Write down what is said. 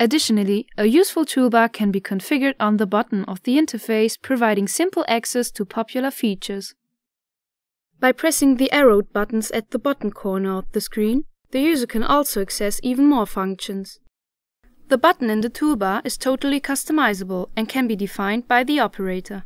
Additionally, a useful toolbar can be configured on the button of the interface, providing simple access to popular features. By pressing the arrowed buttons at the bottom corner of the screen, the user can also access even more functions. The button in the toolbar is totally customizable and can be defined by the operator.